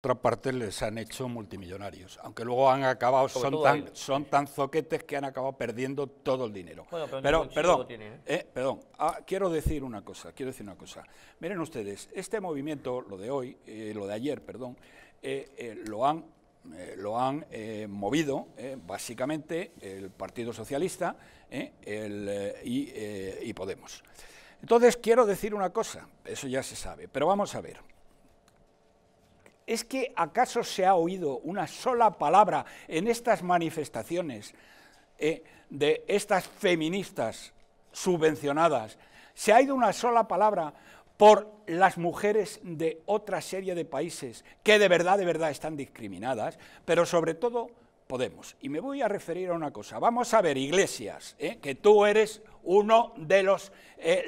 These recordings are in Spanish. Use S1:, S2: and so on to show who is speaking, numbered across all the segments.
S1: otra parte les han hecho multimillonarios, aunque luego han acabado, son tan, zoquetes que han acabado perdiendo todo el dinero. pero, perdón, ¿eh? Eh, perdón ah, quiero decir una cosa, quiero decir una cosa. Miren ustedes, este movimiento, lo de hoy, eh, lo de ayer, perdón, lo han, lo han movido básicamente el Partido Socialista y Podemos. Entonces quiero decir una cosa, eso ya se sabe, pero vamos a ver. ¿Es que acaso se ha oído una sola palabra en estas manifestaciones eh, de estas feministas subvencionadas? ¿Se ha oído una sola palabra por las mujeres de otra serie de países que de verdad, de verdad están discriminadas, pero sobre todo Podemos. Y me voy a referir a una cosa. Vamos a ver, Iglesias, eh, que tú eres uno de los eh,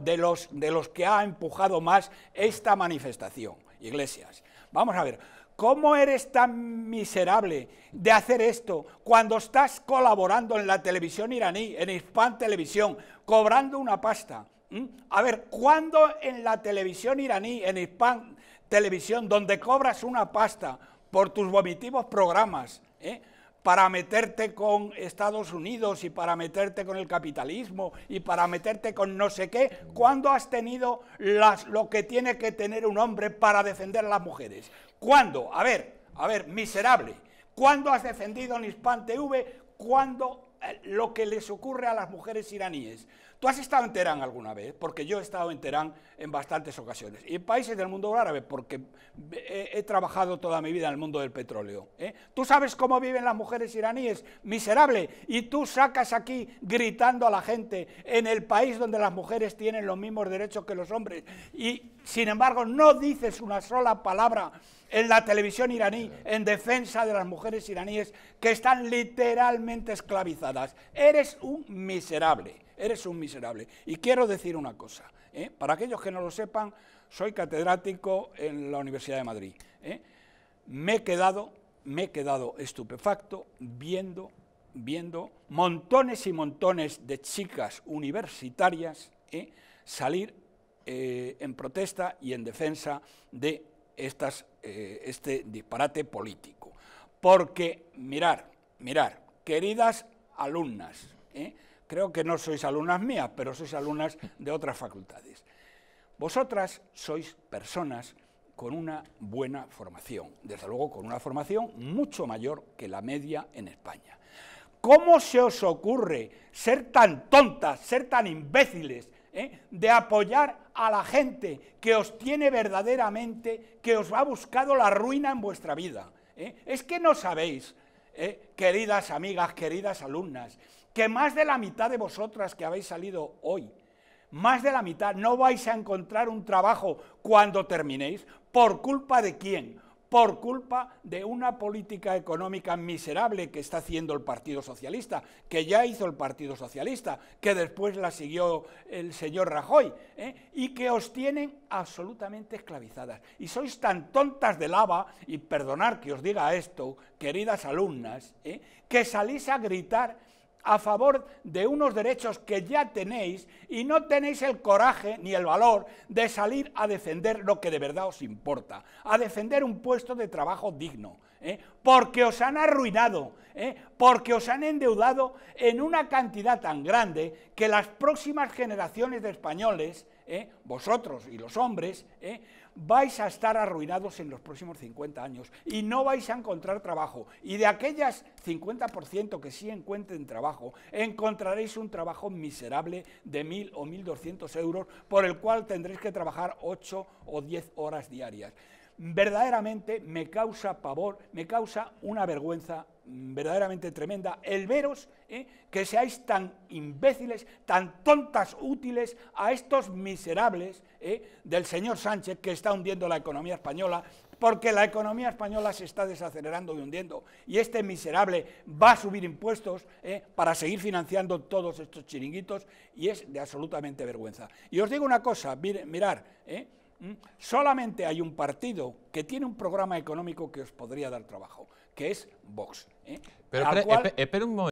S1: de de los que ha empujado más esta manifestación. Iglesias, Vamos a ver, ¿cómo eres tan miserable de hacer esto cuando estás colaborando en la televisión iraní, en Hispan Televisión, cobrando una pasta? ¿Mm? A ver, ¿cuándo en la televisión iraní, en Hispan Televisión, donde cobras una pasta por tus vomitivos programas, ¿eh? para meterte con Estados Unidos y para meterte con el capitalismo y para meterte con no sé qué, ¿cuándo has tenido las, lo que tiene que tener un hombre para defender a las mujeres? ¿Cuándo? A ver, a ver, miserable. ¿Cuándo has defendido en Hispan TV? ¿Cuándo eh, lo que les ocurre a las mujeres iraníes. Tú has estado en Teherán alguna vez, porque yo he estado en Teherán en bastantes ocasiones, y en países del mundo árabe, porque eh, he, trabajado toda mi vida en el mundo del petróleo. ¿eh? Tú sabes cómo viven las mujeres iraníes, miserable, y tú sacas aquí gritando a la gente en el país donde las mujeres tienen los mismos derechos que los hombres, y sin embargo no dices una sola palabra en la televisión iraní en defensa de las mujeres iraníes que están literalmente esclavizadas. Eres un miserable, eres un miserable. Y quiero decir una cosa, ¿eh? para aquellos que no lo sepan, soy catedrático en la Universidad de Madrid. ¿eh? Me he quedado, me he quedado estupefacto viendo, viendo montones y montones de chicas universitarias ¿eh? salir en protesta y en defensa de eh, este disparate político. Porque, mirar, mirar, queridas alumnas, ¿eh? creo que no sois alumnas mías, pero sois alumnas de otras facultades. Vosotras sois personas con una buena formación, desde luego con una formación mucho mayor que la media en España. ¿Cómo se os ocurre ser tan tontas, ser tan imbéciles, ¿eh? de apoyar a la gente que os tiene verdaderamente, que os ha buscado la ruina en vuestra vida. ¿eh? Es que no sabéis, ¿eh? queridas amigas, queridas alumnas, que más de la mitad de vosotras que habéis salido hoy, más de la mitad, no vais a encontrar un trabajo cuando terminéis. ¿Por culpa de quién? por culpa de una política económica miserable que está haciendo el Partido Socialista, que ya hizo el Partido Socialista, que después la siguió el señor Rajoy, ¿eh? y que os tienen absolutamente esclavizadas. Y sois tan tontas de lava, y perdonar que os diga esto, queridas alumnas, ¿eh? que salís a gritar a favor de unos derechos que ya tenéis y no tenéis el coraje ni el valor de salir a defender lo que de verdad os importa, a defender un puesto de trabajo digno, ¿eh? porque os han arruinado, ¿eh? porque os han endeudado en una cantidad tan grande que las próximas generaciones de españoles ¿eh? vosotros y los hombres, ¿eh? vais a estar arruinados en los próximos 50 años y no vais a encontrar trabajo. Y de aquellas 50% que sí encuentren trabajo, encontraréis un trabajo miserable de 1.000 o 1.200 euros por el cual tendréis que trabajar 8 o 10 horas diarias. Verdaderamente me causa pavor, me causa una vergüenza Mm, verdaderamente tremenda, el veros ¿eh? que seáis tan imbéciles, tan tontas útiles a estos miserables ¿eh? del señor Sánchez que está hundiendo la economía española, porque la economía española se está desacelerando y hundiendo, y este miserable va a subir impuestos ¿eh? para seguir financiando todos estos chiringuitos, y es de absolutamente vergüenza. Y os digo una cosa, mirar, mm, solamente hay un partido que tiene un programa económico que os podría dar trabajo, que es Vox. ¿eh? Pero cual... espera un momento.